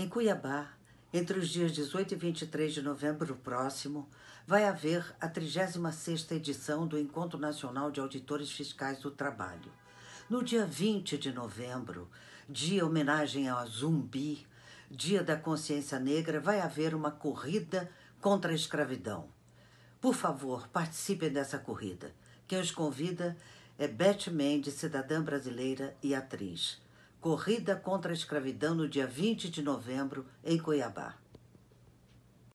Em Cuiabá, entre os dias 18 e 23 de novembro próximo, vai haver a 36ª edição do Encontro Nacional de Auditores Fiscais do Trabalho. No dia 20 de novembro, dia homenagem ao zumbi, dia da consciência negra, vai haver uma corrida contra a escravidão. Por favor, participem dessa corrida. Quem os convida é Beth Mendes, cidadã brasileira e atriz. Corrida contra a Escravidão no dia 20 de novembro, em Cuiabá.